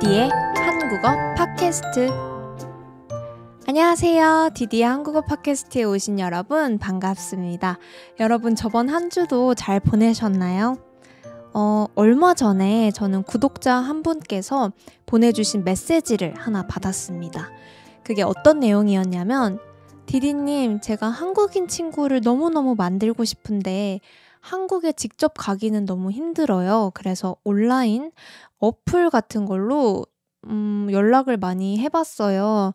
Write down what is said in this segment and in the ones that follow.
디디의 한국어 팟캐스트 안녕하세요. 디디의 한국어 팟캐스트에 오신 여러분 반갑습니다. 여러분 저번 한 주도 잘 보내셨나요? 어, 얼마 전에 저는 구독자 한 분께서 보내주신 메시지를 하나 받았습니다. 그게 어떤 내용이었냐면, 디디님, 제가 한국인 친구를 너무너무 만들고 싶은데, 한국에 직접 가기는 너무 힘들어요. 그래서 온라인 어플 같은 걸로 음, 연락을 많이 해봤어요.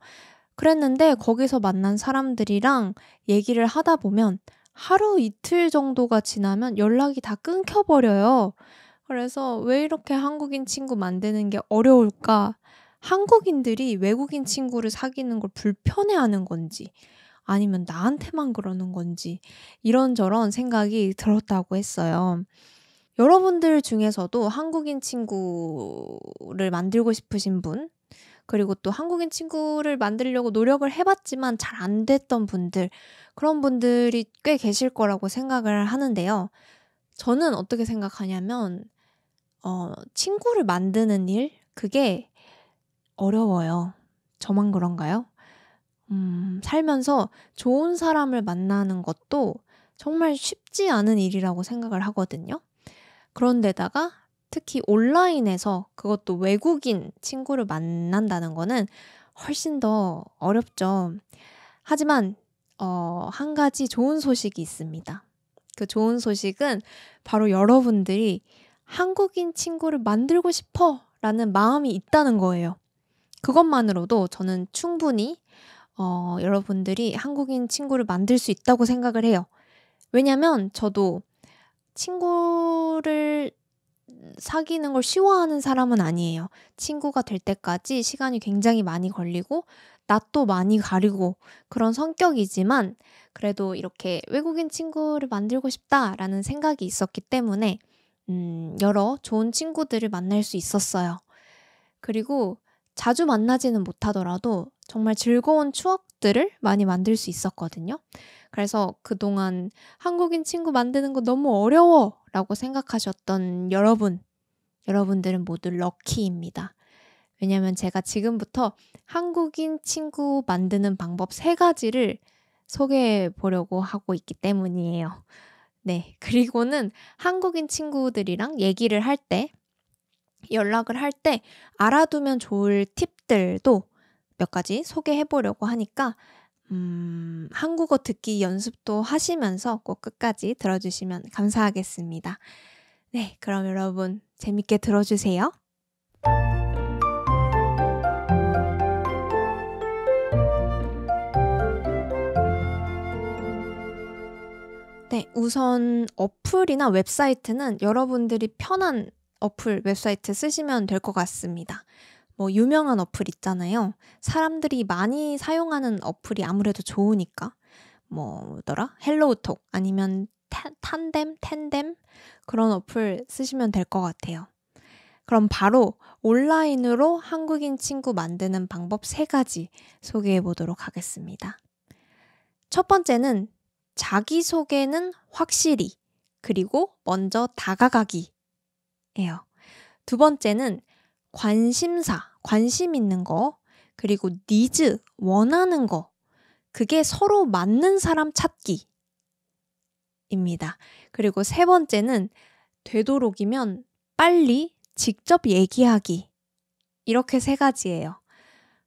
그랬는데 거기서 만난 사람들이랑 얘기를 하다 보면 하루 이틀 정도가 지나면 연락이 다 끊겨버려요. 그래서 왜 이렇게 한국인 친구 만드는 게 어려울까? 한국인들이 외국인 친구를 사귀는 걸 불편해 하는 건지, 아니면 나한테만 그러는 건지, 이런저런 생각이 들었다고 했어요. 여러분들 중에서도 한국인 친구를 만들고 싶으신 분, 그리고 또 한국인 친구를 만들려고 노력을 해봤지만 잘 안 됐던 분들, 그런 분들이 꽤 계실 거라고 생각을 하는데요. 저는 어떻게 생각하냐면, 어, 친구를 만드는 일? 그게 어려워요. 저만 그런가요? 음, 살면서 좋은 사람을 만나는 것도 정말 쉽지 않은 일이라고 생각을 하거든요. 그런데다가 특히 온라인에서 그것도 외국인 친구를 만난다는 거는 훨씬 더 어렵죠. 하지만 어, 한 가지 좋은 소식이 있습니다. 그 좋은 소식은 바로 여러분들이 한국인 친구를 만들고 싶어 라는 마음이 있다는 거예요. 그것만으로도 저는 충분히 어, 여러분들이 한국인 친구를 만들 수 있다고 생각을 해요. 왜냐면 저도 친구를 사귀는 걸 쉬워하는 사람은 아니에요. 친구가 될 때까지 시간이 굉장히 많이 걸리고 낯도 많이 가리고 그런 성격이지만 그래도 이렇게 외국인 친구를 만들고 싶다라는 생각이 있었기 때문에 음, 여러 좋은 친구들을 만날 수 있었어요. 그리고 자주 만나지는 못하더라도 정말 즐거운 추억 것들을 많이 만들 수 있었거든요. 그래서 그동안 한국인 친구 만드는 거 너무 어려워 라고 생각하셨던 여러분, 여러분들은 모두 럭키입니다. 왜냐면 제가 지금부터 한국인 친구 만드는 방법 세 가지를 소개해 보려고 하고 있기 때문이에요. 네. 그리고는 한국인 친구들이랑 얘기를 할 때, 연락을 할 때 알아두면 좋을 팁들도 몇 가지 소개해 보려고 하니까 음, 한국어 듣기 연습도 하시면서 꼭 끝까지 들어주시면 감사하겠습니다. 네, 그럼 여러분 재밌게 들어주세요. 네, 우선 어플이나 웹사이트는 여러분들이 편한 어플, 웹사이트 쓰시면 될 것 같습니다. 뭐 유명한 어플 있잖아요. 사람들이 많이 사용하는 어플이 아무래도 좋으니까 뭐 뭐더라? 헬로우톡 아니면 탄뎀, 텐뎀 그런 어플 쓰시면 될 것 같아요. 그럼 바로 온라인으로 한국인 친구 만드는 방법 세 가지 소개해 보도록 하겠습니다. 첫 번째는 자기소개는 확실히, 그리고 먼저 다가가기예요. 두 번째는 관심사, 관심 있는 거, 그리고 니즈, 원하는 거, 그게 서로 맞는 사람 찾기입니다. 그리고 세 번째는 되도록이면 빨리 직접 얘기하기. 이렇게 세 가지예요.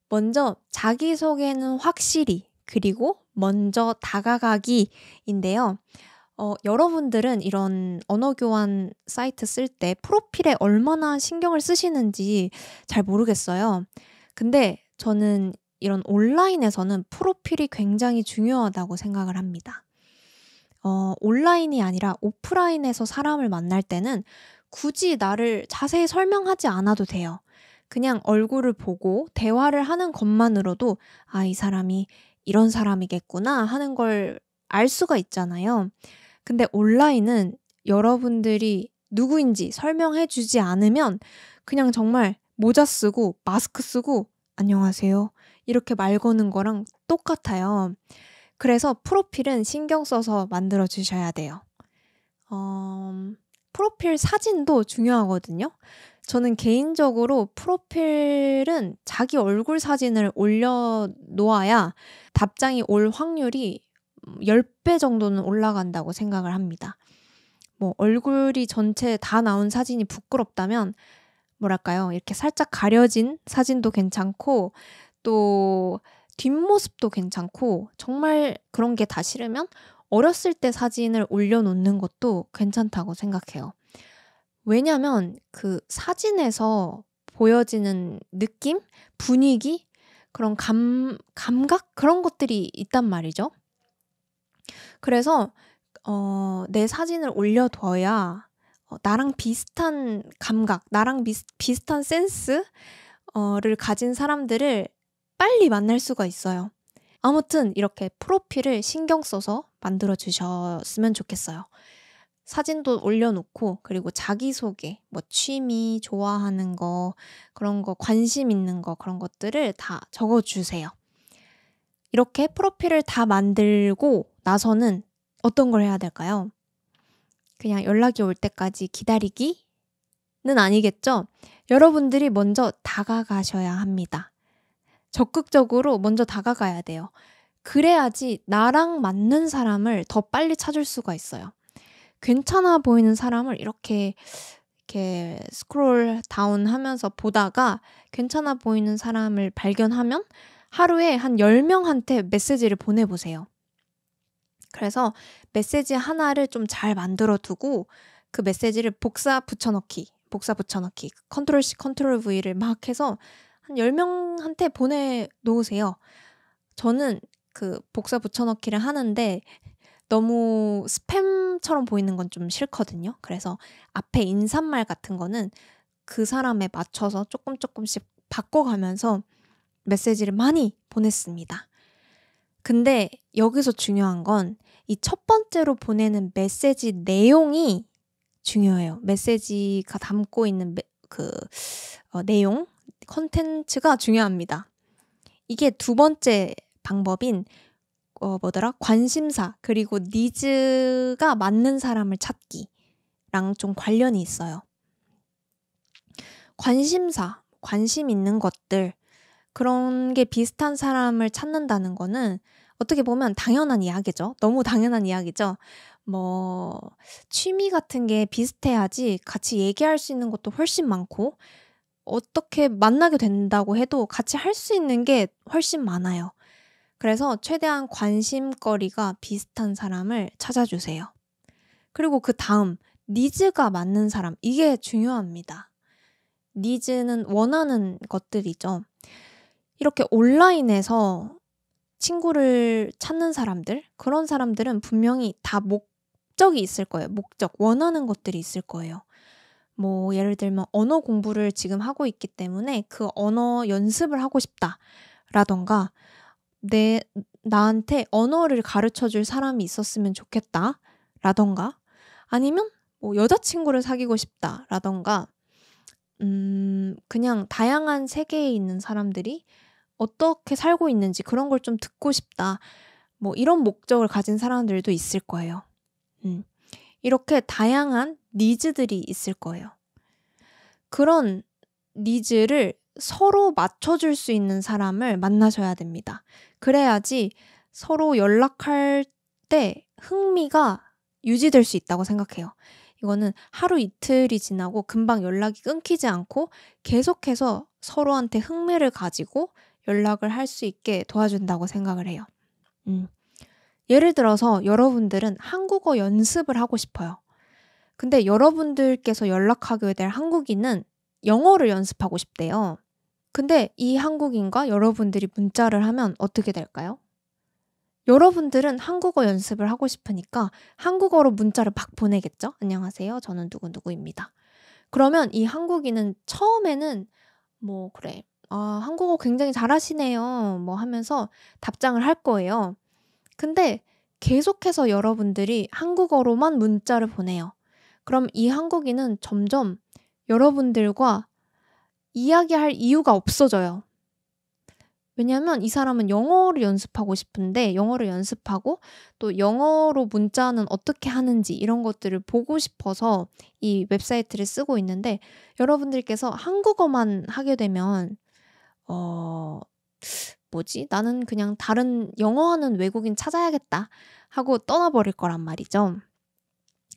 먼저 자기소개는 확실히, 그리고 먼저 다가가기인데요. 어, 여러분들은 이런 언어 교환 사이트 쓸 때 프로필에 얼마나 신경을 쓰시는지 잘 모르겠어요. 근데 저는 이런 온라인에서는 프로필이 굉장히 중요하다고 생각을 합니다. 어, 온라인이 아니라 오프라인에서 사람을 만날 때는 굳이 나를 자세히 설명하지 않아도 돼요. 그냥 얼굴을 보고 대화를 하는 것만으로도 아, 이 사람이 이런 사람이겠구나 하는 걸 알 수가 있잖아요. 근데 온라인은 여러분들이 누구인지 설명해 주지 않으면 그냥 정말 모자 쓰고 마스크 쓰고 안녕하세요. 이렇게 말 거는 거랑 똑같아요. 그래서 프로필은 신경 써서 만들어 주셔야 돼요. 어, 프로필 사진도 중요하거든요. 저는 개인적으로 프로필은 자기 얼굴 사진을 올려 놓아야 답장이 올 확률이 10배 정도는 올라간다고 생각을 합니다. 뭐 얼굴이 전체 다 나온 사진이 부끄럽다면 뭐랄까요? 이렇게 살짝 가려진 사진도 괜찮고 또 뒷모습도 괜찮고 정말 그런 게 다 싫으면 어렸을 때 사진을 올려놓는 것도 괜찮다고 생각해요. 왜냐면 그 사진에서 보여지는 느낌, 분위기, 그런 감, 감각? 그런 것들이 있단 말이죠. 그래서 어, 내 사진을 올려둬야 어, 나랑 비슷한 감각, 나랑 비, 비슷한 센스를 가진 사람들을 빨리 만날 수가 있어요. 아무튼 이렇게 프로필을 신경 써서 만들어 주셨으면 좋겠어요. 사진도 올려놓고 그리고 자기소개 뭐 취미 좋아하는 거 그런 거 관심 있는 거 그런 것들을 다 적어주세요 이렇게 프로필을 다 만들고 나서는 어떤 걸 해야 될까요? 그냥 연락이 올 때까지 기다리기는 아니겠죠? 여러분들이 먼저 다가가셔야 합니다. 적극적으로 먼저 다가가야 돼요. 그래야지 나랑 맞는 사람을 더 빨리 찾을 수가 있어요. 괜찮아 보이는 사람을 이렇게 이렇게 스크롤 다운 하면서 보다가 괜찮아 보이는 사람을 발견하면 하루에 한 열명한테 메시지를 보내보세요. 그래서 메시지 하나를 좀 잘 만들어 두고 그 메시지를 복사 붙여넣기, 복사 붙여넣기, 컨트롤 C, 컨트롤 V를 막 해서 한 10명한테 보내 놓으세요. 저는 그 복사 붙여넣기를 하는데 너무 스팸처럼 보이는 건 좀 싫거든요. 그래서 앞에 인사말 같은 거는 그 사람에 맞춰서 조금 조금씩 바꿔가면서 메시지를 많이 보냈습니다. 근데 여기서 중요한 건 이 첫 번째로 보내는 메시지 내용이 중요해요. 메시지가 담고 있는 메, 그 어, 내용, 컨텐츠가 중요합니다. 이게 두 번째 방법인 어, 뭐더라? 관심사 그리고 니즈가 맞는 사람을 찾기랑 좀 관련이 있어요. 관심사, 관심 있는 것들 그런 게 비슷한 사람을 찾는다는 거는 어떻게 보면 당연한 이야기죠. 너무 당연한 이야기죠. 뭐, 취미 같은 게 비슷해야지 같이 얘기할 수 있는 것도 훨씬 많고, 어떻게 만나게 된다고 해도 같이 할 수 있는 게 훨씬 많아요. 그래서 최대한 관심거리가 비슷한 사람을 찾아주세요. 그리고 그 다음, 니즈가 맞는 사람. 이게 중요합니다. 니즈는 원하는 것들이죠. 이렇게 온라인에서 친구를 찾는 사람들, 그런 사람들은 분명히 다 목적이 있을 거예요. 목적, 원하는 것들이 있을 거예요. 뭐, 예를 들면 언어 공부를 지금 하고 있기 때문에 그 언어 연습을 하고 싶다라던가, 내, 나한테 언어를 가르쳐 줄 사람이 있었으면 좋겠다. 라던가, 아니면 뭐 여자친구를 사귀고 싶다. 라던가, 음, 그냥 다양한 세계에 있는 사람들이 어떻게 살고 있는지 그런 걸 좀 듣고 싶다. 뭐 이런 목적을 가진 사람들도 있을 거예요. 음. 이렇게 다양한 니즈들이 있을 거예요. 그런 니즈를 서로 맞춰줄 수 있는 사람을 만나셔야 됩니다. 그래야지 서로 연락할 때 흥미가 유지될 수 있다고 생각해요. 이거는 하루 이틀이 지나고 금방 연락이 끊기지 않고 계속해서 서로한테 흥미를 가지고 연락을 할 수 있게 도와준다고 생각을 해요. 음. 예를 들어서 여러분들은 한국어 연습을 하고 싶어요. 근데 여러분들께서 연락하게 될 한국인은 영어를 연습하고 싶대요. 근데 이 한국인과 여러분들이 문자를 하면 어떻게 될까요? 여러분들은 한국어 연습을 하고 싶으니까 한국어로 문자를 막 보내겠죠? 안녕하세요. 저는 누구누구입니다. 그러면 이 한국인은 처음에는 뭐, 그래. 아, 한국어 굉장히 잘하시네요. 뭐 하면서 답장을 할 거예요. 근데 계속해서 여러분들이 한국어로만 문자를 보내요. 그럼 이 한국인은 점점 여러분들과 이야기할 이유가 없어져요. 왜냐하면 이 사람은 영어를 연습하고 싶은데 영어를 연습하고 또 영어로 문자는 어떻게 하는지 이런 것들을 보고 싶어서 이 웹사이트를 쓰고 있는데 여러분들께서 한국어만 하게 되면 어, 뭐지? 나는 그냥 다른 영어하는 외국인 찾아야겠다 하고 떠나버릴 거란 말이죠.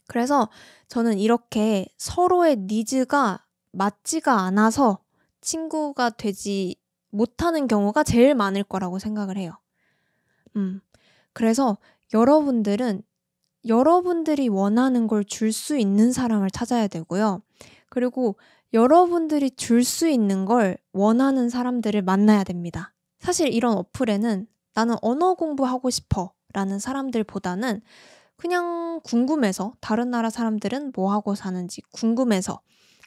그래서 저는 이렇게 서로의 니즈가 맞지가 않아서 친구가 되지 못하는 경우가 제일 많을 거라고 생각을 해요. 음. 그래서 여러분들은 여러분들이 원하는 걸 줄 수 있는 사람을 찾아야 되고요. 그리고 여러분들이 줄 수 있는 걸 원하는 사람들을 만나야 됩니다. 사실 이런 어플에는 나는 언어 공부하고 싶어 라는 사람들보다는 그냥 궁금해서 다른 나라 사람들은 뭐 하고 사는지 궁금해서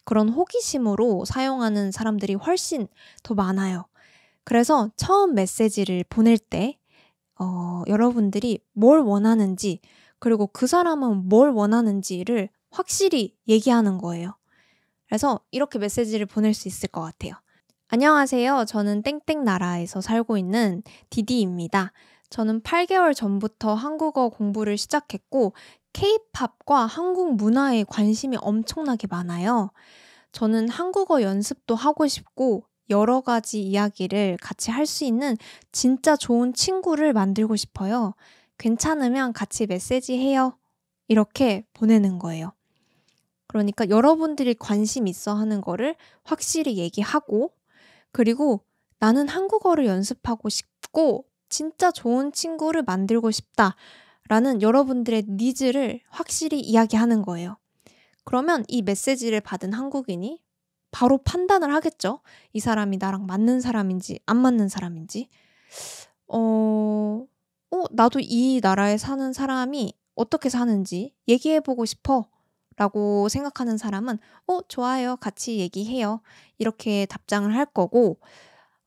그런 호기심으로 사용하는 사람들이 훨씬 더 많아요. 그래서 처음 메시지를 보낼 때 어, 여러분들이 뭘 원하는지 그리고 그 사람은 뭘 원하는지를 확실히 얘기하는 거예요. 그래서 이렇게 메시지를 보낼 수 있을 것 같아요. 안녕하세요. 저는 땡땡 나라에서 살고 있는 디디입니다. 저는 8개월 전부터 한국어 공부를 시작했고 k p o p 과 한국 문화에 관심이 엄청나게 많아요. 저는 한국어 연습도 하고 싶고 여러 가지 이야기를 같이 할 수 있는 진짜 좋은 친구를 만들고 싶어요. 괜찮으면 같이 메시지 해요. 이렇게 보내는 거예요. 그러니까 여러분들이 관심 있어 하는 거를 확실히 얘기하고 그리고 나는 한국어를 연습하고 싶고 진짜 좋은 친구를 만들고 싶다 라는 여러분들의 니즈를 확실히 이야기하는 거예요. 그러면 이 메시지를 받은 한국인이 바로 판단을 하겠죠. 이 사람이 나랑 맞는 사람인지 안 맞는 사람인지. 어, 어, 나도 이 나라에 사는 사람이 어떻게 사는지 얘기해보고 싶어. 라고 생각하는 사람은 어, 좋아요. 같이 얘기해요. 이렇게 답장을 할 거고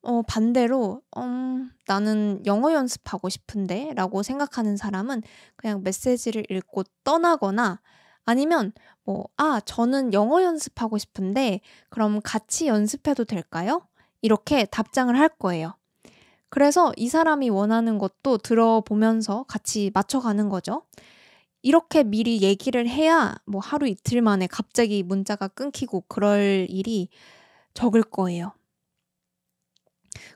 어, 반대로 음, 나는 영어 연습하고 싶은데 라고 생각하는 사람은 그냥 메시지를 읽고 떠나거나 아니면 뭐, 아, 저는 영어 연습하고 싶은데 그럼 같이 연습해도 될까요? 이렇게 답장을 할 거예요. 그래서 이 사람이 원하는 것도 들어보면서 같이 맞춰가는 거죠. 이렇게 미리 얘기를 해야 뭐 하루 이틀 만에 갑자기 문자가 끊기고 그럴 일이 적을 거예요.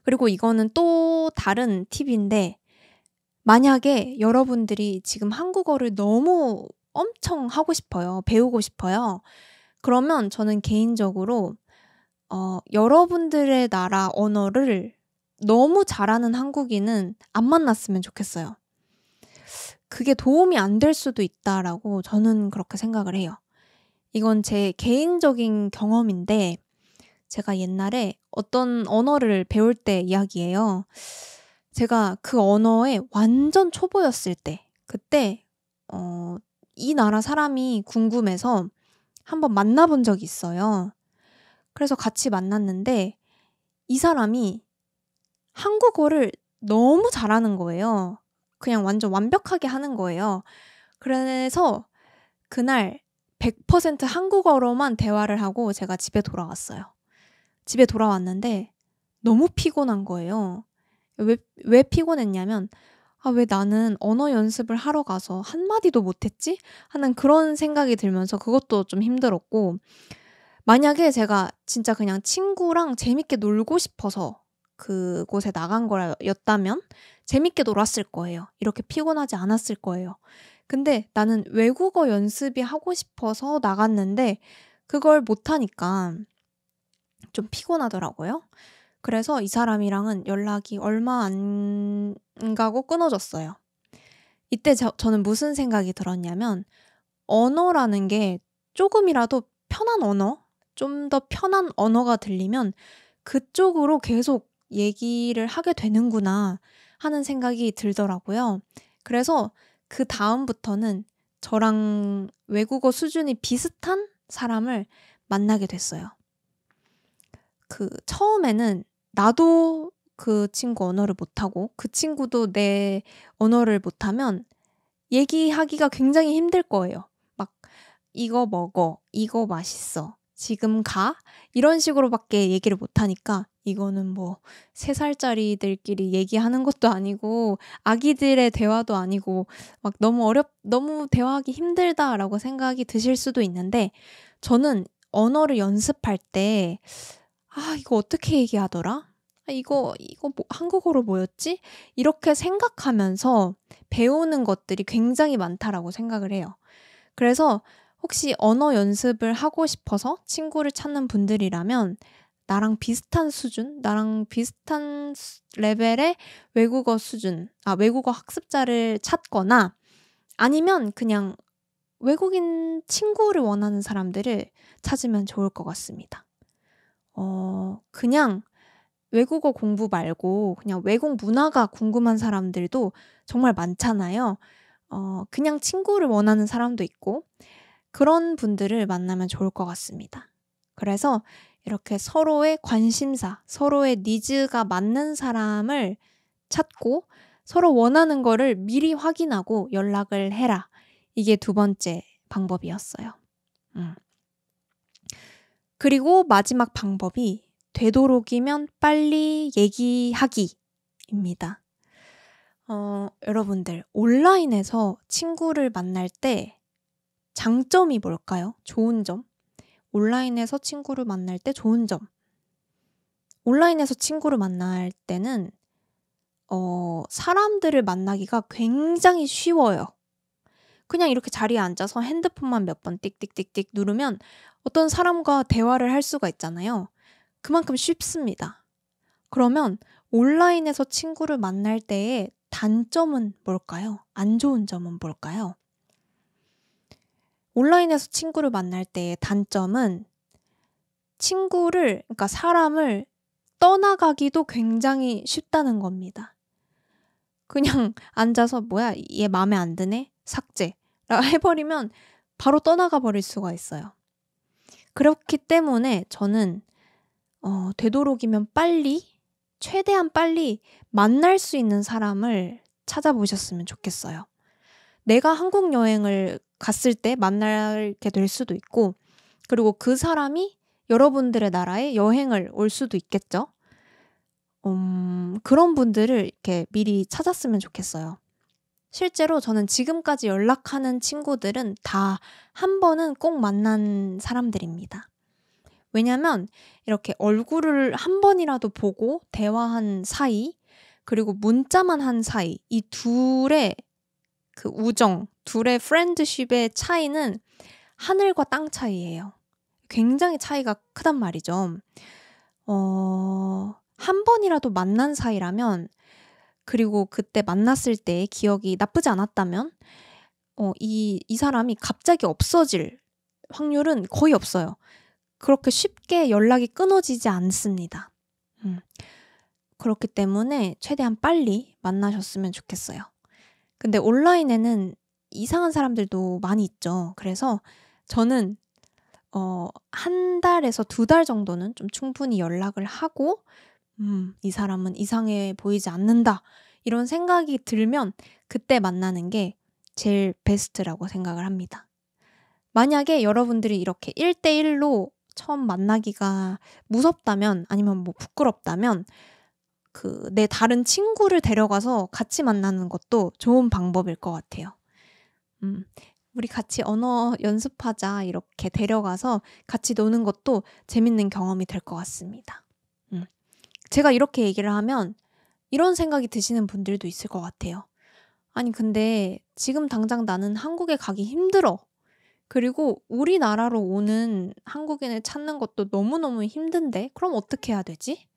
그리고 이거는 또 다른 팁인데, 만약에 여러분들이 지금 한국어를 너무 엄청 하고 싶어요. 배우고 싶어요. 그러면 저는 개인적으로, 어, 여러분들의 나라 언어를 너무 잘하는 한국인은 안 만났으면 좋겠어요. 그게 도움이 안 될 수도 있다라고 저는 그렇게 생각을 해요. 이건 제 개인적인 경험인데 제가 옛날에 어떤 언어를 배울 때 이야기예요. 제가 그 언어에 완전 초보였을 때 그때 어, 이 나라 사람이 궁금해서 한번 만나본 적이 있어요. 그래서 같이 만났는데 이 사람이 한국어를 너무 잘하는 거예요. 그냥 완전 완벽하게 하는 거예요. 그래서 그날 100% 한국어로만 대화를 하고 제가 집에 돌아왔어요. 집에 돌아왔는데 너무 피곤한 거예요. 왜, 왜 피곤했냐면, 아, 왜 나는 언어 연습을 하러 가서 한마디도 못했지? 하는 그런 생각이 들면서 그것도 좀 힘들었고, 만약에 제가 진짜 그냥 친구랑 재밌게 놀고 싶어서 그곳에 나간 거였다면 재밌게 놀았을 거예요. 이렇게 피곤하지 않았을 거예요. 근데 나는 외국어 연습이 하고 싶어서 나갔는데 그걸 못하니까 좀 피곤하더라고요. 그래서 이 사람이랑은 연락이 얼마 안 가고 끊어졌어요. 이때 저, 저는 무슨 생각이 들었냐면 언어라는 게 조금이라도 편한 언어, 좀 더 편한 언어가 들리면 그쪽으로 계속 얘기를 하게 되는구나 하는 생각이 들더라고요. 그래서 그 다음부터는 저랑 외국어 수준이 비슷한 사람을 만나게 됐어요. 그 처음에는 나도 그 친구 언어를 못하고 그 친구도 내 언어를 못하면 얘기하기가 굉장히 힘들 거예요. 막 이거 먹어, 이거 맛있어, 지금 가 이런 식으로밖에 얘기를 못하니까 이거는 뭐 3살짜리들끼리 얘기하는 것도 아니고 아기들의 대화도 아니고 막 너무 어렵 너무 대화하기 힘들다라고 생각이 드실 수도 있는데 저는 언어를 연습할 때 아, 이거 어떻게 얘기하더라? 아, 이거 이거 뭐 한국어로 뭐였지? 이렇게 생각하면서 배우는 것들이 굉장히 많다라고 생각을 해요. 그래서 혹시 언어 연습을 하고 싶어서 친구를 찾는 분들이라면 나랑 비슷한 수준, 나랑 비슷한 레벨의 외국어 수준, 아, 외국어 학습자를 찾거나 아니면 그냥 외국인 친구를 원하는 사람들을 찾으면 좋을 것 같습니다. 어, 그냥 외국어 공부 말고 그냥 외국 문화가 궁금한 사람들도 정말 많잖아요. 어, 그냥 친구를 원하는 사람도 있고 그런 분들을 만나면 좋을 것 같습니다. 그래서 이렇게 서로의 관심사, 서로의 니즈가 맞는 사람을 찾고 서로 원하는 거를 미리 확인하고 연락을 해라. 이게 두 번째 방법이었어요. 음. 그리고 마지막 방법이 되도록이면 빨리 얘기하기입니다. 어, 여러분들, 온라인에서 친구를 만날 때 장점이 뭘까요? 좋은 점? 온라인에서 친구를 만날 때 좋은 점. 온라인에서 친구를 만날 때는 어, 사람들을 만나기가 굉장히 쉬워요. 그냥 이렇게 자리에 앉아서 핸드폰만 몇 번 띡띡띡띡 누르면 어떤 사람과 대화를 할 수가 있잖아요. 그만큼 쉽습니다. 그러면 온라인에서 친구를 만날 때의 단점은 뭘까요? 안 좋은 점은 뭘까요? 온라인에서 친구를 만날 때의 단점은 친구를, 그러니까 사람을 떠나가기도 굉장히 쉽다는 겁니다. 그냥 앉아서 뭐야, 얘 마음에 안 드네? 삭제. 라 해버리면 바로 떠나가 버릴 수가 있어요. 그렇기 때문에 저는 어, 되도록이면 빨리, 최대한 빨리 만날 수 있는 사람을 찾아보셨으면 좋겠어요. 내가 한국 여행을 갔을 때 만나게 될 수도 있고, 그리고 그 사람이 여러분들의 나라에 여행을 올 수도 있겠죠. 음, 그런 분들을 이렇게 미리 찾았으면 좋겠어요. 실제로 저는 지금까지 연락하는 친구들은 다 한 번은 꼭 만난 사람들입니다. 왜냐면 이렇게 얼굴을 한 번이라도 보고 대화한 사이, 그리고 문자만 한 사이, 이 둘의 그 우정, 둘의 프렌드십의 차이는 하늘과 땅 차이예요. 굉장히 차이가 크단 말이죠. 어, 한 번이라도 만난 사이라면, 그리고 그때 만났을 때 기억이 나쁘지 않았다면, 어, 이, 이 사람이 갑자기 없어질 확률은 거의 없어요. 그렇게 쉽게 연락이 끊어지지 않습니다. 음. 그렇기 때문에 최대한 빨리 만나셨으면 좋겠어요. 근데 온라인에는 이상한 사람들도 많이 있죠. 그래서 저는 어, 한 달에서 두 달 정도는 좀 충분히 연락을 하고, 음, 이 사람은 이상해 보이지 않는다. 이런 생각이 들면 그때 만나는 게 제일 베스트라고 생각을 합니다. 만약에 여러분들이 이렇게 1대1로 처음 만나기가 무섭다면 아니면 뭐 부끄럽다면 그내 다른 친구를 데려가서 같이 만나는 것도 좋은 방법일 것 같아요. 음, 우리 같이 언어 연습하자 이렇게 데려가서 같이 노는 것도 재밌는 경험이 될 것 같습니다. 음. 제가 이렇게 얘기를 하면 이런 생각이 드시는 분들도 있을 것 같아요. 아니, 근데 지금 당장 나는 한국에 가기 힘들어. 그리고 우리나라로 오는 한국인을 찾는 것도 너무너무 힘든데, 그럼 어떻게 해야 되지?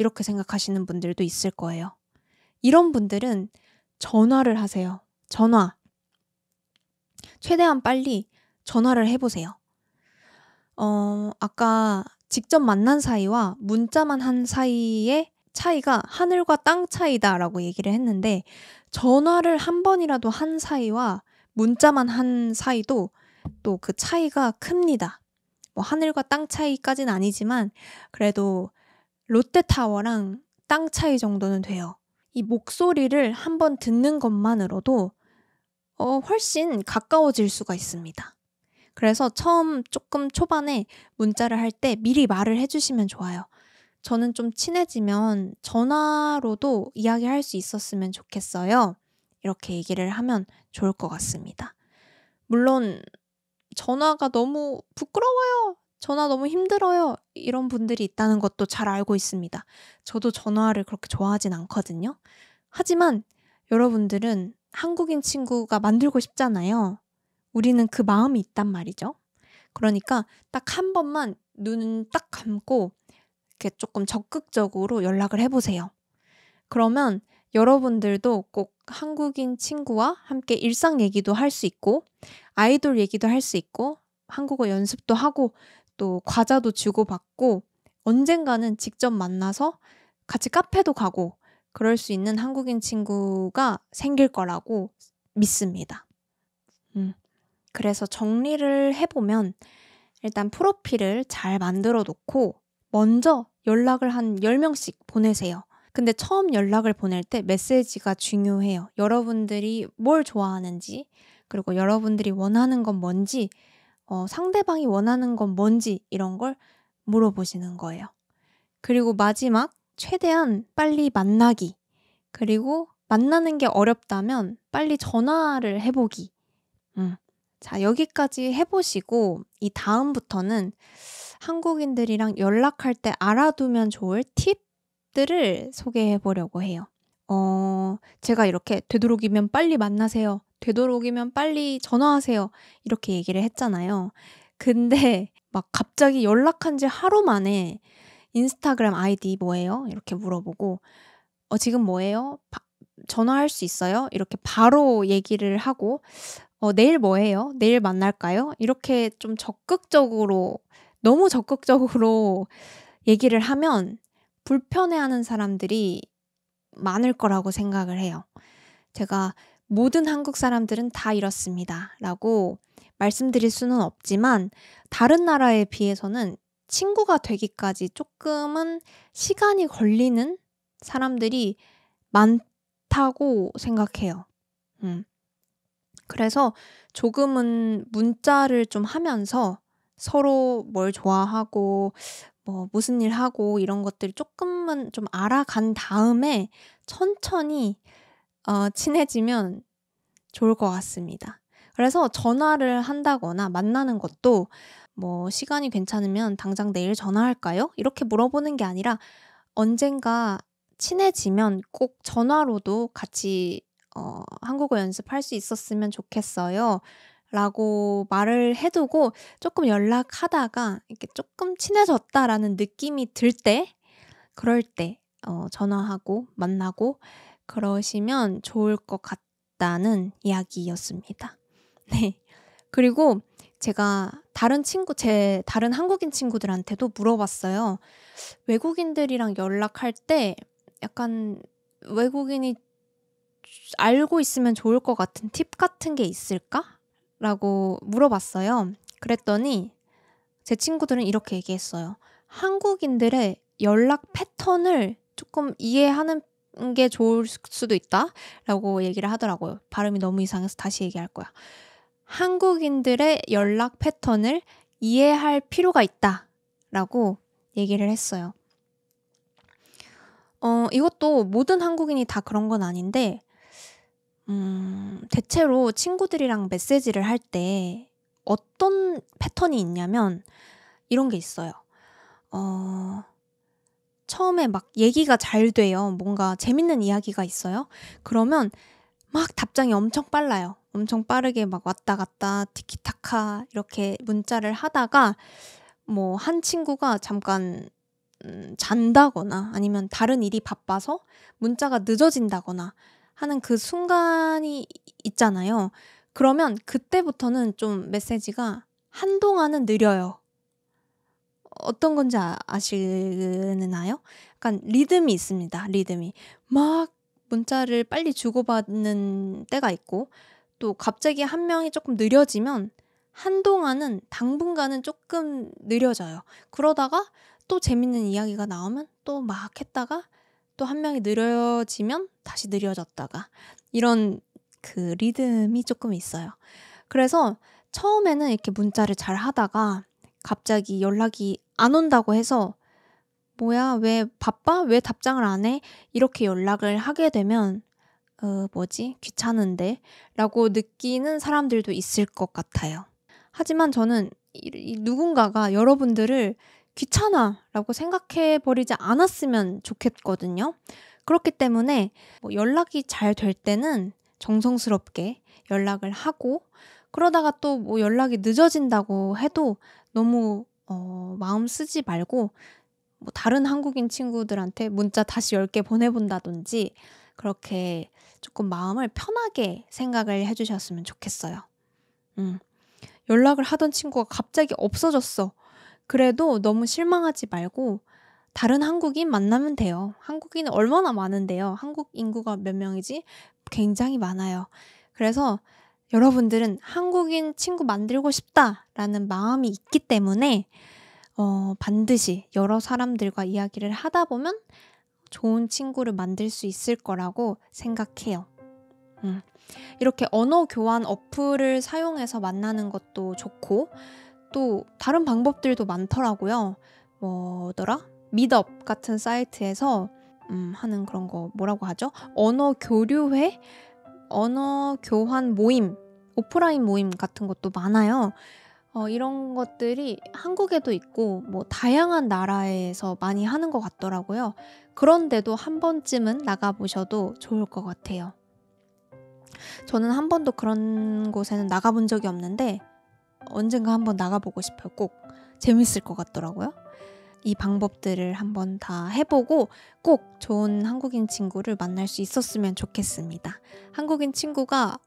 이렇게 생각하시는 분들도 있을 거예요. 이런 분들은 전화를 하세요. 전화. 최대한 빨리 전화를 해보세요. 어, 아까 직접 만난 사이와 문자만 한 사이의 차이가 하늘과 땅 차이다라고 얘기를 했는데 전화를 한 번이라도 한 사이와 문자만 한 사이도 또 그 차이가 큽니다. 뭐 하늘과 땅 차이까지는 아니지만 그래도 롯데타워랑 땅 차이 정도는 돼요. 이 목소리를 한 번 듣는 것만으로도 어, 훨씬 가까워질 수가 있습니다. 그래서 처음 조금 초반에 문자를 할 때 미리 말을 해주시면 좋아요. 저는 좀 친해지면 전화로도 이야기할 수 있었으면 좋겠어요. 이렇게 얘기를 하면 좋을 것 같습니다. 물론 전화가 너무 부끄러워요 전화 너무 힘들어요. 이런 분들이 있다는 것도 잘 알고 있습니다. 저도 전화를 그렇게 좋아하진 않거든요. 하지만 여러분들은 한국인 친구가 만들고 싶잖아요. 우리는 그 마음이 있단 말이죠. 그러니까 딱 한 번만 눈 딱 감고 이렇게 조금 적극적으로 연락을 해보세요. 그러면 여러분들도 꼭 한국인 친구와 함께 일상 얘기도 할 수 있고, 아이돌 얘기도 할 수 있고, 한국어 연습도 하고, 또 과자도 주고받고 언젠가는 직접 만나서 같이 카페도 가고 그럴 수 있는 한국인 친구가 생길 거라고 믿습니다. 음. 그래서 정리를 해보면 일단 프로필을 잘 만들어 놓고 먼저 연락을 한 10명씩 보내세요. 근데 처음 연락을 보낼 때 메시지가 중요해요. 여러분들이 뭘 좋아하는지, 그리고 여러분들이 원하는 건 뭔지 어, 상대방이 원하는 건 뭔지 이런 걸 물어보시는 거예요. 그리고 마지막, 최대한 빨리 만나기. 그리고 만나는 게 어렵다면 빨리 전화를 해보기. 음. 자, 여기까지 해보시고, 이 다음부터는 한국인들이랑 연락할 때 알아두면 좋을 팁들을 소개해 보려고 해요. 어, 제가 이렇게 되도록이면 빨리 만나세요. 되도록이면 빨리 전화하세요. 이렇게 얘기를 했잖아요. 근데 막 갑자기 연락한 지 하루 만에 인스타그램 아이디 뭐예요? 이렇게 물어보고 어 지금 뭐예요? 바, 전화할 수 있어요? 이렇게 바로 얘기를 하고 어 내일 뭐예요? 내일 만날까요? 이렇게 좀 적극적으로 너무 적극적으로 얘기를 하면 불편해하는 사람들이 많을 거라고 생각을 해요. 제가 모든 한국 사람들은 다 이렇습니다. 라고 말씀드릴 수는 없지만 다른 나라에 비해서는 친구가 되기까지 조금은 시간이 걸리는 사람들이 많다고 생각해요. 음. 그래서 조금은 문자를 좀 하면서 서로 뭘 좋아하고 뭐 무슨 일 하고 이런 것들 조금만 좀 알아간 다음에 천천히 어, 친해지면 좋을 것 같습니다. 그래서 전화를 한다거나 만나는 것도 뭐 시간이 괜찮으면 당장 내일 전화할까요? 이렇게 물어보는 게 아니라 언젠가 친해지면 꼭 전화로도 같이 어, 한국어 연습할 수 있었으면 좋겠어요. 라고 말을 해두고 조금 연락하다가 이렇게 조금 친해졌다라는 느낌이 들 때, 그럴 때 어, 전화하고 만나고 그러시면 좋을 것 같다는 이야기였습니다. 네. 그리고 제가 다른 친구, 제 다른 한국인 친구들한테도 물어봤어요. 외국인들이랑 연락할 때 약간 외국인이 알고 있으면 좋을 것 같은 팁 같은 게 있을까? 라고 물어봤어요. 그랬더니 제 친구들은 이렇게 얘기했어요. 한국인들의 연락 패턴을 조금 이해하는 게 좋을 수도 있다라고 얘기를 하더라고요. 발음이 너무 이상해서 다시 얘기할 거야. 한국인들의 연락 패턴을 이해할 필요가 있다라고 얘기를 했어요. 어, 이것도 모든 한국인이 다 그런 건 아닌데, 음, 대체로 친구들이랑 메시지를 할 때 어떤 패턴이 있냐면 이런 게 있어요. 어, 처음에 막 얘기가 잘 돼요. 뭔가 재밌는 이야기가 있어요. 그러면 막 답장이 엄청 빨라요. 엄청 빠르게 막 왔다 갔다 티키타카 이렇게 문자를 하다가 뭐 한 친구가 잠깐 음, 잔다거나 아니면 다른 일이 바빠서 문자가 늦어진다거나 하는 그 순간이 있잖아요. 그러면 그때부터는 좀 메시지가 한동안은 느려요. 어떤 건지 아, 아시나요? 약간 리듬이 있습니다. 리듬이 막 문자를 빨리 주고받는 때가 있고 또 갑자기 한 명이 조금 느려지면 한동안은 당분간은 조금 느려져요. 그러다가 또 재밌는 이야기가 나오면 또 막 했다가 또 한 명이 느려지면 다시 느려졌다가 이런 그 리듬이 조금 있어요. 그래서 처음에는 이렇게 문자를 잘 하다가 갑자기 연락이 안 온다고 해서 뭐야, 왜 바빠? 왜 답장을 안 해? 이렇게 연락을 하게 되면 어, 뭐지? 귀찮은데? 라고 느끼는 사람들도 있을 것 같아요. 하지만 저는 누군가가 여러분들을 귀찮아 라고 생각해 버리지 않았으면 좋겠거든요. 그렇기 때문에 뭐 연락이 잘 될 때는 정성스럽게 연락을 하고 그러다가 또 뭐 연락이 늦어진다고 해도 너무 어, 마음 쓰지 말고 뭐 다른 한국인 친구들한테 문자 다시 10개 보내본다든지 그렇게 조금 마음을 편하게 생각을 해주셨으면 좋겠어요. 음. 연락을 하던 친구가 갑자기 없어졌어. 그래도 너무 실망하지 말고 다른 한국인 만나면 돼요. 한국인은 얼마나 많은데요. 한국 인구가 몇 명이지? 굉장히 많아요. 그래서 여러분들은 한국인 친구 만들고 싶다라는 마음이 있기 때문에 어, 반드시 여러 사람들과 이야기를 하다 보면 좋은 친구를 만들 수 있을 거라고 생각해요. 음. 이렇게 언어 교환 어플을 사용해서 만나는 것도 좋고 또 다른 방법들도 많더라고요. 뭐더라? 미덥 같은 사이트에서 음, 하는 그런 거 뭐라고 하죠? 언어 교류회 언어 교환 모임, 오프라인 모임 같은 것도 많아요. 어, 이런 것들이 한국에도 있고 뭐 다양한 나라에서 많이 하는 것 같더라고요. 그런데도 한 번쯤은 나가보셔도 좋을 것 같아요. 저는 한 번도 그런 곳에는 나가본 적이 없는데 언젠가 한 번 나가보고 싶어요. 꼭 재밌을 것 같더라고요. 이 방법들을 한번 다 해보고 꼭 좋은 한국인 친구를 만날 수 있었으면 좋겠습니다. 한국인 친구가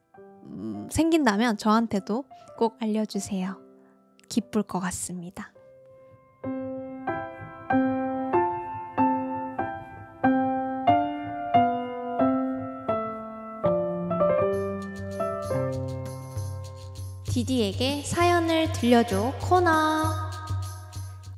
음, 생긴다면 저한테도 꼭 알려주세요. 기쁠 것 같습니다. 디디에게 사연을 들려줘 코너.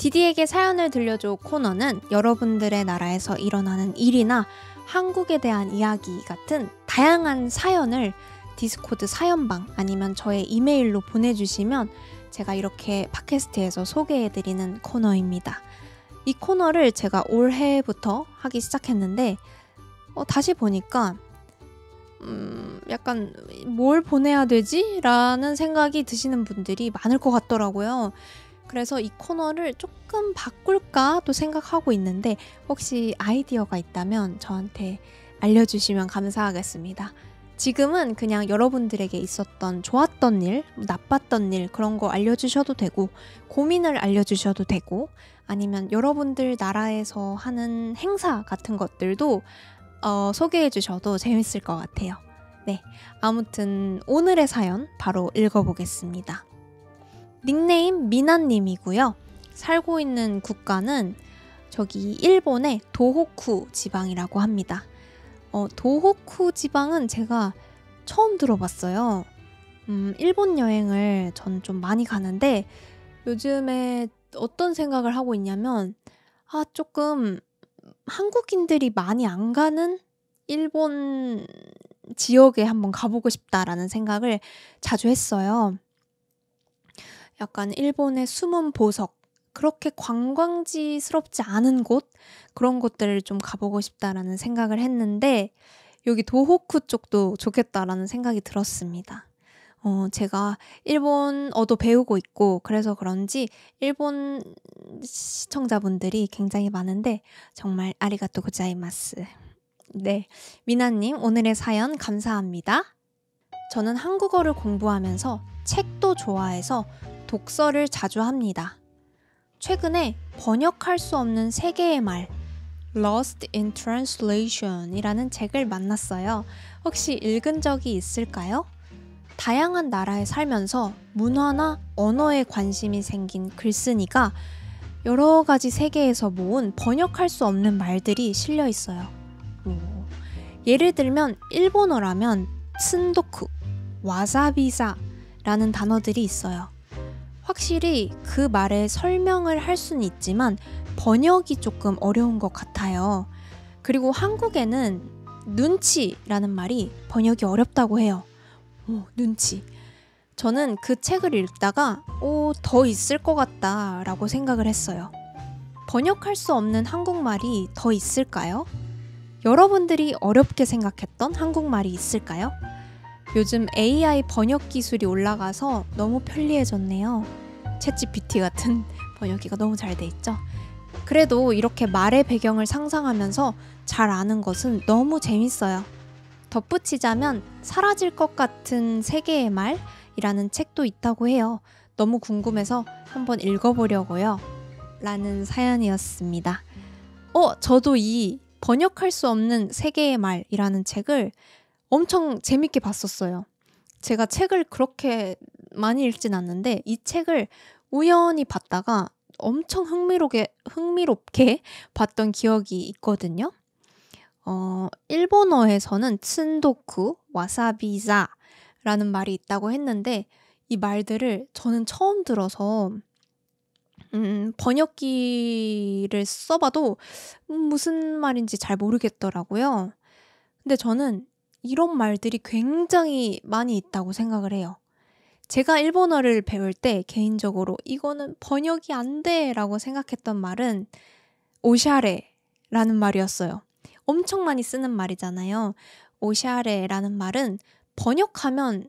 디디에게 사연을 들려줘 코너는 여러분들의 나라에서 일어나는 일이나 한국에 대한 이야기 같은 다양한 사연을 디스코드 사연방 아니면 저의 이메일로 보내주시면 제가 이렇게 팟캐스트에서 소개해드리는 코너입니다. 이 코너를 제가 올해부터 하기 시작했는데 어, 다시 보니까 음, 약간 뭘 보내야 되지? 라는 생각이 드시는 분들이 많을 것 같더라고요. 그래서 이 코너를 조금 바꿀까 도 생각하고 있는데 혹시 아이디어가 있다면 저한테 알려주시면 감사하겠습니다. 지금은 그냥 여러분들에게 있었던 좋았던 일, 나빴던 일 그런 거 알려주셔도 되고 고민을 알려주셔도 되고 아니면 여러분들 나라에서 하는 행사 같은 것들도 어, 소개해 주셔도 재밌을 것 같아요. 네. 아무튼 오늘의 사연 바로 읽어보겠습니다. 닉네임 미나님이고요. 살고 있는 국가는 저기 일본의 도호쿠 지방이라고 합니다. 어, 도호쿠 지방은 제가 처음 들어봤어요. 음, 일본 여행을 전 좀 많이 가는데 요즘에 어떤 생각을 하고 있냐면 아, 조금 한국인들이 많이 안 가는 일본 지역에 한번 가보고 싶다라는 생각을 자주 했어요. 약간 일본의 숨은 보석, 그렇게 관광지스럽지 않은 곳, 그런 곳들을 좀 가보고 싶다라는 생각을 했는데, 여기 도호쿠 쪽도 좋겠다라는 생각이 들었습니다. 어, 제가 일본어도 배우고 있고, 그래서 그런지 일본 시청자분들이 굉장히 많은데, 정말 아리가또 고자이마스. 네. 미나님, 오늘의 사연 감사합니다. 저는 한국어를 공부하면서 책도 좋아해서 독서를 자주 합니다. 최근에 번역할 수 없는 세계의 말 Lost in Translation이라는 책을 만났어요. 혹시 읽은 적이 있을까요? 다양한 나라에 살면서 문화나 언어에 관심이 생긴 글쓴이가 여러 가지 세계에서 모은 번역할 수 없는 말들이 실려 있어요. 오. 예를 들면 일본어라면 쓴도쿠, 와사비사라는 단어들이 있어요. 확실히 그말에 설명을 할 수는 있지만 번역이 조금 어려운 것 같아요. 그리고 한국에는 눈치라는 말이 번역이 어렵다고 해요. 오, 눈치. 저는 그 책을 읽다가 오, 더 있을 것 같다 라고 생각을 했어요. 번역할 수 없는 한국말이 더 있을까요? 여러분들이 어렵게 생각했던 한국말이 있을까요? 요즘 AI 번역 기술이 올라가서 너무 편리해졌네요. 채 g p t 같은 번역기가 너무 잘 돼 있죠. 그래도 이렇게 말의 배경을 상상하면서 잘 아는 것은 너무 재밌어요. 덧붙이자면 사라질 것 같은 세계의 말이라는 책도 있다고 해요. 너무 궁금해서 한번 읽어보려고요. 라는 사연이었습니다. 어, 저도 이 번역할 수 없는 세계의 말이라는 책을 엄청 재밌게 봤었어요. 제가 책을 그렇게 많이 읽진 않는데 이 책을 우연히 봤다가 엄청 흥미롭게, 흥미롭게 봤던 기억이 있거든요. 어, 일본어에서는 츤도쿠, 와사비자라는 말이 있다고 했는데 이 말들을 저는 처음 들어서 음, 번역기를 써봐도 무슨 말인지 잘 모르겠더라고요. 근데 저는 이런 말들이 굉장히 많이 있다고 생각을 해요. 제가 일본어를 배울 때 개인적으로 이거는 번역이 안 돼! 라고 생각했던 말은 오샤레 라는 말이었어요. 엄청 많이 쓰는 말이잖아요. 오샤레 라는 말은 번역하면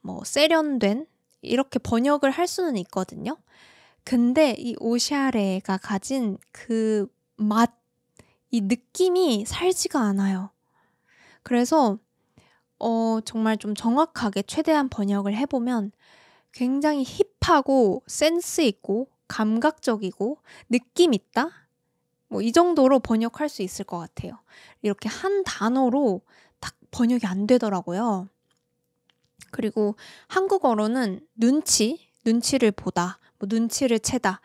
뭐 세련된 이렇게 번역을 할 수는 있거든요. 근데 이 오샤레가 가진 그 맛, 이 느낌이 살지가 않아요. 그래서 어, 정말 좀 정확하게 최대한 번역을 해보면 굉장히 힙하고 센스 있고 감각적이고 느낌 있다? 뭐 이 정도로 번역할 수 있을 것 같아요. 이렇게 한 단어로 딱 번역이 안 되더라고요. 그리고 한국어로는 눈치, 눈치를 보다, 뭐 눈치를 채다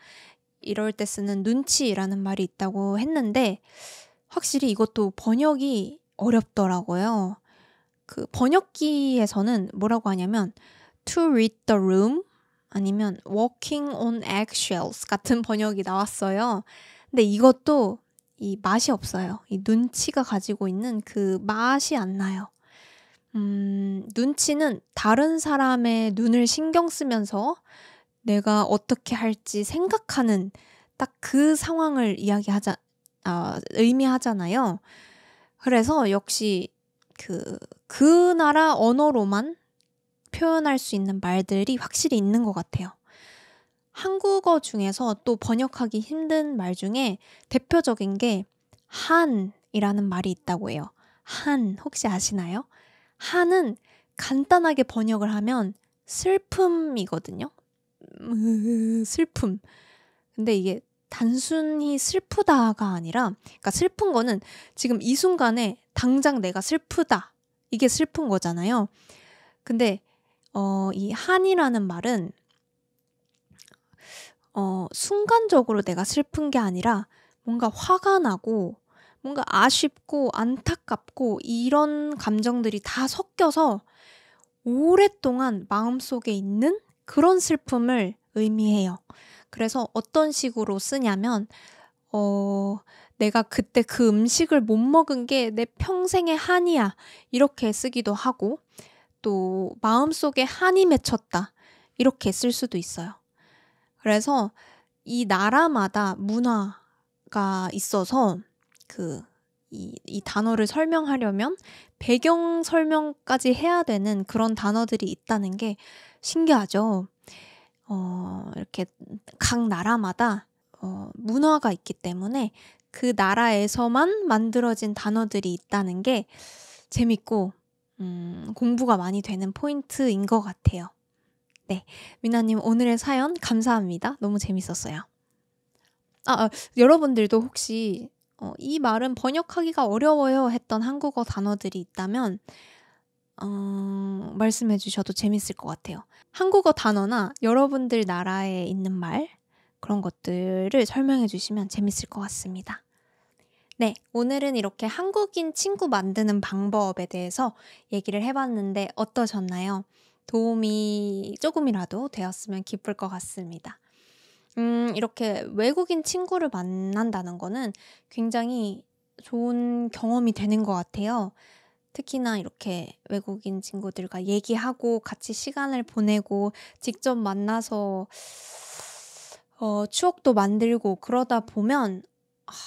이럴 때 쓰는 눈치라는 말이 있다고 했는데 확실히 이것도 번역이 어렵더라고요. 그 번역기에서는 뭐라고 하냐면 to read the room 아니면 walking on eggshells 같은 번역이 나왔어요. 근데 이것도 이 맛이 없어요. 이 눈치가 가지고 있는 그 맛이 안 나요. 음, 눈치는 다른 사람의 눈을 신경 쓰면서 내가 어떻게 할지 생각하는 딱 그 상황을 이야기하자, 아, 의미하잖아요. 그래서 역시 그, 그 나라 언어로만 표현할 수 있는 말들이 확실히 있는 것 같아요. 한국어 중에서 또 번역하기 힘든 말 중에 대표적인 게 한이라는 말이 있다고 해요. 한, 혹시 아시나요? 한은 간단하게 번역을 하면 슬픔이거든요. 음, 슬픔. 근데 이게 단순히 슬프다가 아니라, 그러니까 슬픈 거는 지금 이 순간에 당장 내가 슬프다. 이게 슬픈 거잖아요. 근데, 어, 이 한이라는 말은, 어, 순간적으로 내가 슬픈 게 아니라 뭔가 화가 나고, 뭔가 아쉽고, 안타깝고, 이런 감정들이 다 섞여서 오랫동안 마음속에 있는 그런 슬픔을 의미해요. 그래서 어떤 식으로 쓰냐면, 어, 내가 그때 그 음식을 못 먹은 게 내 평생의 한이야. 이렇게 쓰기도 하고, 또 마음속에 한이 맺혔다. 이렇게 쓸 수도 있어요. 그래서 이 나라마다 문화가 있어서 그, 이, 이 단어를 설명하려면 배경 설명까지 해야 되는 그런 단어들이 있다는 게 신기하죠. 어, 이렇게 각 나라마다 어, 문화가 있기 때문에 그 나라에서만 만들어진 단어들이 있다는 게 재밌고 음, 공부가 많이 되는 포인트인 것 같아요. 네, 미나님 오늘의 사연 감사합니다. 너무 재밌었어요. 아, 아 여러분들도 혹시 어, 이 말은 번역하기가 어려워요 했던 한국어 단어들이 있다면 어, 말씀해 주셔도 재밌을 것 같아요. 한국어 단어나 여러분들 나라에 있는 말 그런 것들을 설명해 주시면 재밌을 것 같습니다. 네, 오늘은 이렇게 한국인 친구 만드는 방법에 대해서 얘기를 해봤는데 어떠셨나요? 도움이 조금이라도 되었으면 기쁠 것 같습니다. 음, 이렇게 외국인 친구를 만난다는 거는 굉장히 좋은 경험이 되는 것 같아요. 특히나 이렇게 외국인 친구들과 얘기하고 같이 시간을 보내고 직접 만나서 어, 추억도 만들고 그러다 보면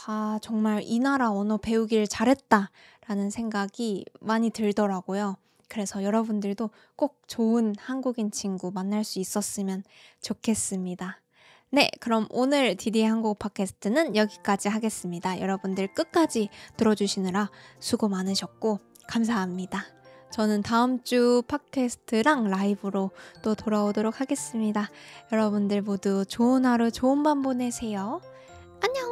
아, 정말 이 나라 언어 배우길 잘했다라는 생각이 많이 들더라고요. 그래서 여러분들도 꼭 좋은 한국인 친구 만날 수 있었으면 좋겠습니다. 네, 그럼 오늘 디디 한국 팟캐스트는 여기까지 하겠습니다. 여러분들 끝까지 들어주시느라 수고 많으셨고, 감사합니다. 저는 다음 주 팟캐스트랑 라이브로 또 돌아오도록 하겠습니다. 여러분들 모두 좋은 하루, 좋은 밤 보내세요. 안녕!